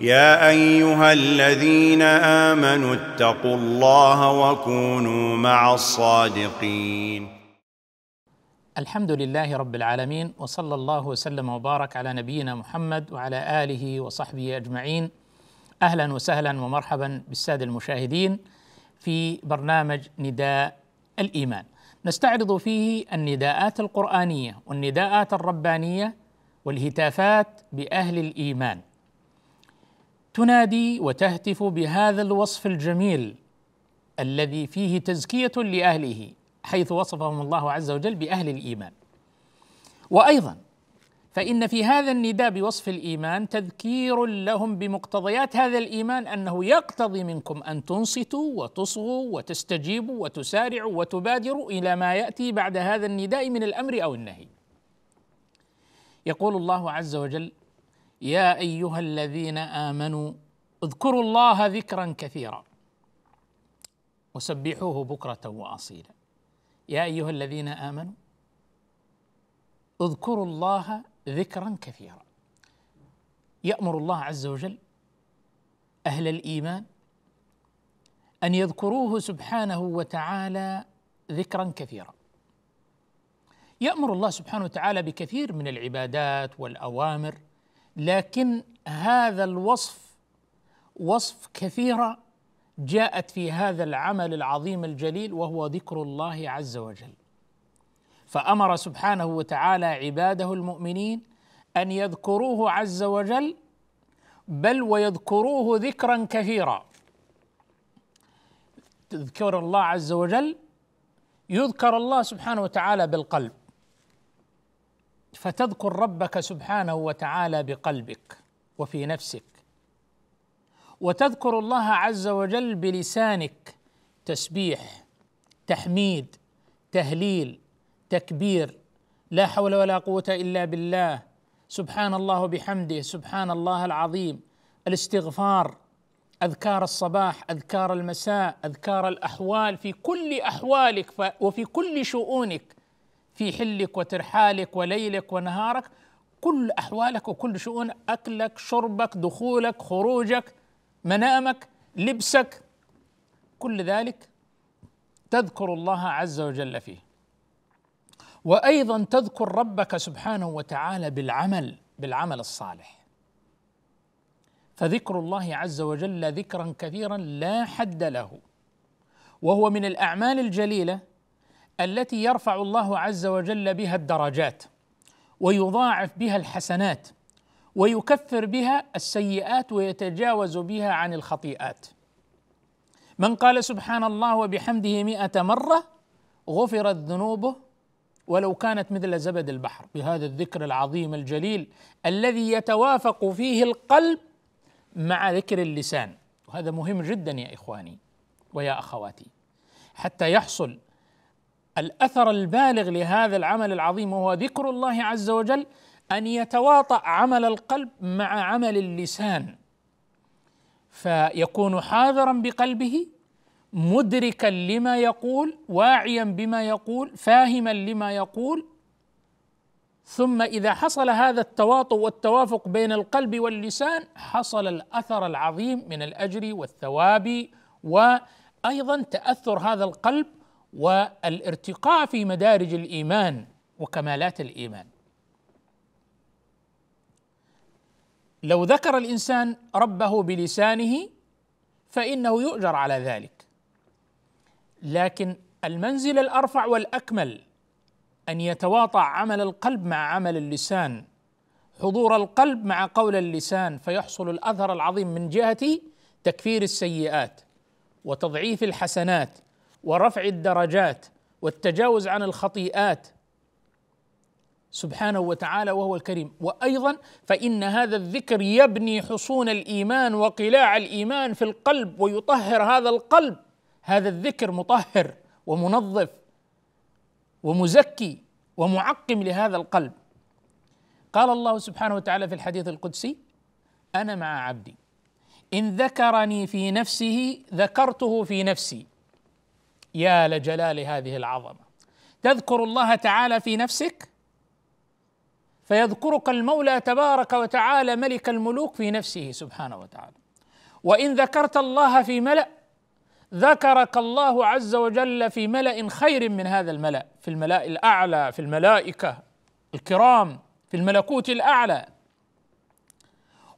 يا ايها الذين امنوا اتقوا الله وكونوا مع الصادقين الحمد لله رب العالمين وصلى الله وسلم وبارك على نبينا محمد وعلى اله وصحبه اجمعين اهلا وسهلا ومرحبا بالساده المشاهدين في برنامج نداء الايمان نستعرض فيه النداءات القرانيه والنداءات الربانيه والهتافات باهل الايمان تنادي وتهتف بهذا الوصف الجميل الذي فيه تزكيه لاهله حيث وصفهم الله عز وجل باهل الايمان وايضا فان في هذا النداء بوصف الايمان تذكير لهم بمقتضيات هذا الايمان انه يقتضي منكم ان تنصتوا وتصغوا وتستجيبوا وتسارعوا وتبادروا الى ما ياتي بعد هذا النداء من الامر او النهي يقول الله عز وجل يا ايها الذين امنوا اذكروا الله ذكرا كثيرا وسبحوه بكره واصيلا يا ايها الذين امنوا اذكروا الله ذكرا كثيرا يامر الله عز وجل اهل الايمان ان يذكروه سبحانه وتعالى ذكرا كثيرا يامر الله سبحانه وتعالى بكثير من العبادات والاوامر لكن هذا الوصف وصف كثيره جاءت في هذا العمل العظيم الجليل وهو ذكر الله عز وجل فامر سبحانه وتعالى عباده المؤمنين ان يذكروه عز وجل بل ويذكروه ذكرا كثيرا تذكر الله عز وجل يذكر الله سبحانه وتعالى بالقلب فتذكر ربك سبحانه وتعالى بقلبك وفي نفسك وتذكر الله عز وجل بلسانك تسبيح تحميد تهليل تكبير لا حول ولا قوه الا بالله سبحان الله بحمده سبحان الله العظيم الاستغفار اذكار الصباح اذكار المساء اذكار الاحوال في كل احوالك وفي كل شؤونك في حلك وترحالك وليلك ونهارك كل احوالك وكل شؤون اكلك شربك دخولك خروجك منامك لبسك كل ذلك تذكر الله عز وجل فيه وايضا تذكر ربك سبحانه وتعالى بالعمل بالعمل الصالح فذكر الله عز وجل ذكرا كثيرا لا حد له وهو من الاعمال الجليله التي يرفع الله عز وجل بها الدرجات ويضاعف بها الحسنات ويكفر بها السيئات ويتجاوز بها عن الخطيئات من قال سبحان الله وبحمده مئة مرة غفرت ذنوبه ولو كانت مثل زبد البحر بهذا الذكر العظيم الجليل الذي يتوافق فيه القلب مع ذكر اللسان وهذا مهم جدا يا إخواني ويا أخواتي حتى يحصل الاثر البالغ لهذا العمل العظيم وهو ذكر الله عز وجل ان يتواطا عمل القلب مع عمل اللسان فيكون حاذرا بقلبه مدركا لما يقول واعيا بما يقول فاهما لما يقول ثم اذا حصل هذا التواطؤ والتوافق بين القلب واللسان حصل الاثر العظيم من الاجر والثواب وايضا تاثر هذا القلب والارتقاء في مدارج الايمان وكمالات الايمان لو ذكر الانسان ربه بلسانه فانه يؤجر على ذلك لكن المنزل الارفع والاكمل ان يتواطع عمل القلب مع عمل اللسان حضور القلب مع قول اللسان فيحصل الاثر العظيم من جهه تكفير السيئات وتضعيف الحسنات ورفع الدرجات والتجاوز عن الخطيئات سبحانه وتعالى وهو الكريم وايضا فان هذا الذكر يبني حصون الايمان وقلاع الايمان في القلب ويطهر هذا القلب هذا الذكر مطهر ومنظف ومزكي ومعقم لهذا القلب قال الله سبحانه وتعالى في الحديث القدسي انا مع عبدي ان ذكرني في نفسه ذكرته في نفسي يا لجلال هذه العظمه تذكر الله تعالى في نفسك فيذكرك المولى تبارك وتعالى ملك الملوك في نفسه سبحانه وتعالى وان ذكرت الله في ملا ذكرك الله عز وجل في ملا خير من هذا الملا في الملا الاعلى في الملائكه الكرام في الملكوت الاعلى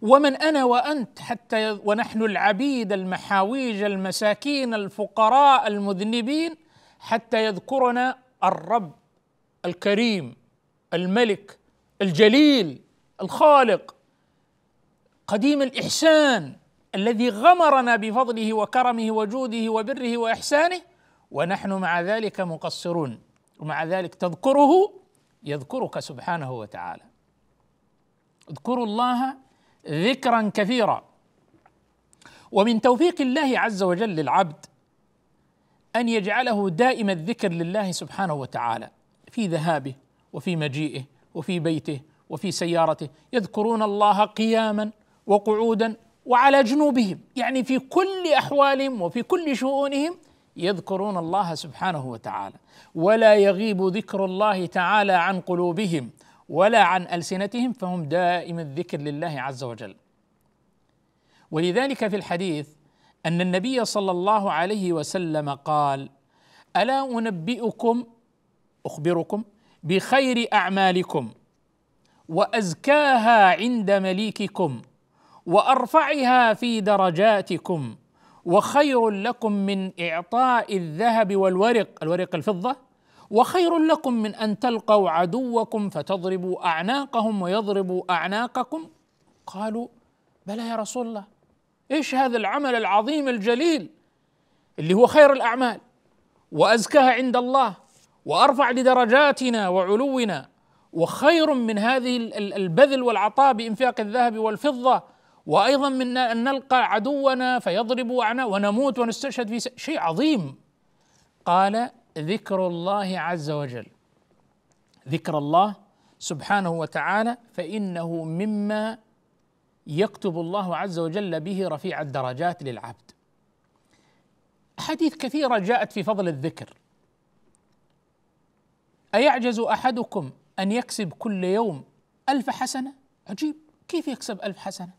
ومن انا وانت حتى ونحن العبيد المحاويج المساكين الفقراء المذنبين حتى يذكرنا الرب الكريم الملك الجليل الخالق قديم الاحسان الذي غمرنا بفضله وكرمه وجوده وبره واحسانه ونحن مع ذلك مقصرون ومع ذلك تذكره يذكرك سبحانه وتعالى اذكروا الله ذكرا كثيرا ومن توفيق الله عز وجل للعبد ان يجعله دائم الذكر لله سبحانه وتعالى في ذهابه وفي مجيئه وفي بيته وفي سيارته يذكرون الله قياما وقعودا وعلى جنوبهم يعني في كل احوالهم وفي كل شؤونهم يذكرون الله سبحانه وتعالى ولا يغيب ذكر الله تعالى عن قلوبهم ولا عن ألسنتهم فهم دائم الذكر لله عز وجل ولذلك في الحديث أن النبي صلى الله عليه وسلم قال ألا أنبئكم أخبركم بخير أعمالكم وأزكاها عند مليككم وارفعها في درجاتكم وخير لكم من اعطاء الذهب والورق الورق الفضه وخير لكم من ان تلقوا عدوكم فتضربوا اعناقهم ويضربوا اعناقكم قالوا بلى يا رسول الله ايش هذا العمل العظيم الجليل اللي هو خير الاعمال وازكاها عند الله وارفع لدرجاتنا وعلونا وخير من هذه البذل والعطاء بانفاق الذهب والفضه وايضا من ان نلقى عدونا فيضرب اعناق ونموت ونستشهد في شيء عظيم قال ذكر الله عز وجل ذكر الله سبحانه وتعالى فانه مما يكتب الله عز وجل به رفيع الدرجات للعبد حديث كثيره جاءت في فضل الذكر ايعجز احدكم ان يكسب كل يوم الف حسنه عجيب كيف يكسب الف حسنه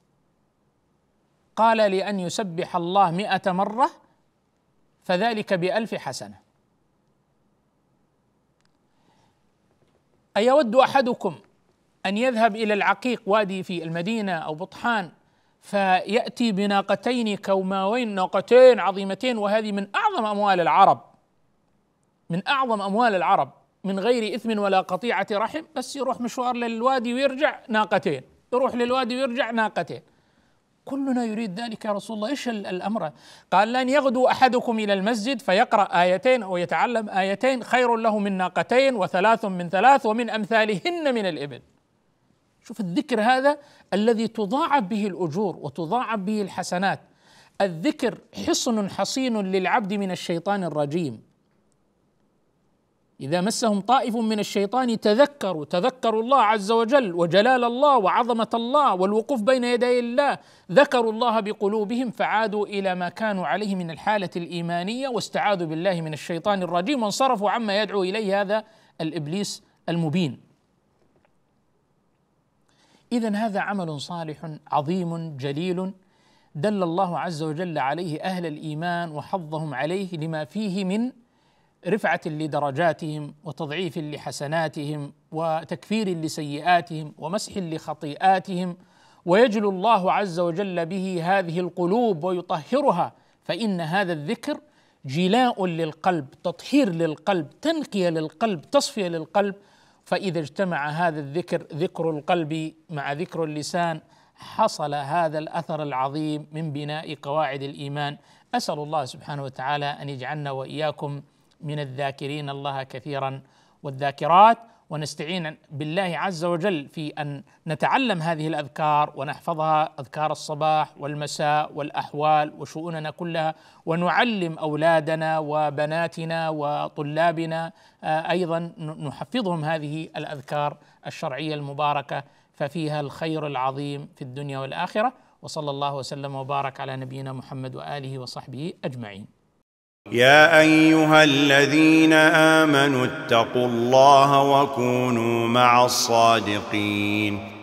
قال لان يسبح الله مائه مره فذلك بألف حسنة أيود أحدكم أن يذهب إلى العقيق وادي في المدينة أو بطحان فيأتي بناقتين كوماوين ناقتين عظيمتين وهذه من أعظم أموال العرب من أعظم أموال العرب من غير إثم ولا قطيعة رحم بس يروح مشوار للوادي ويرجع ناقتين يروح للوادي ويرجع ناقتين كلنا يريد ذلك يا رسول الله ايش الامر قال لن يغدو احدكم الى المسجد فيقرا ايتين او يتعلم ايتين خير له من ناقتين وثلاث من ثلاث ومن امثالهن من الابل شوف الذكر هذا الذي تضاعف به الاجور وتضاعف به الحسنات الذكر حصن حصين للعبد من الشيطان الرجيم إذا مسهم طائف من الشيطان تذكروا تذكروا الله عز وجل وجلال الله وعظمة الله والوقوف بين يدي الله ذكروا الله بقلوبهم فعادوا إلى ما كانوا عليه من الحالة الإيمانية واستعاذوا بالله من الشيطان الرجيم وانصرفوا عما يدعو إليه هذا الإبليس المبين إذا هذا عمل صالح عظيم جليل دل الله عز وجل عليه أهل الإيمان وحظهم عليه لما فيه من رفعه لدرجاتهم وتضعيف لحسناتهم وتكفير لسيئاتهم ومسح لخطيئاتهم ويجلو الله عز وجل به هذه القلوب ويطهرها فان هذا الذكر جلاء للقلب تطهير للقلب تنقيه للقلب تصفيه للقلب فاذا اجتمع هذا الذكر ذكر القلب مع ذكر اللسان حصل هذا الاثر العظيم من بناء قواعد الايمان اسال الله سبحانه وتعالى ان يجعلنا واياكم من الذاكرين الله كثيرا والذاكرات ونستعين بالله عز وجل في ان نتعلم هذه الاذكار ونحفظها اذكار الصباح والمساء والاحوال وشؤوننا كلها ونعلم اولادنا وبناتنا وطلابنا آه، ايضا نحفظهم هذه الاذكار الشرعيه المباركه ففيها الخير العظيم في الدنيا والاخره وصلى الله وسلم وبارك على نبينا محمد واله وصحبه اجمعين. يا ايها الذين امنوا اتقوا الله وكونوا مع الصادقين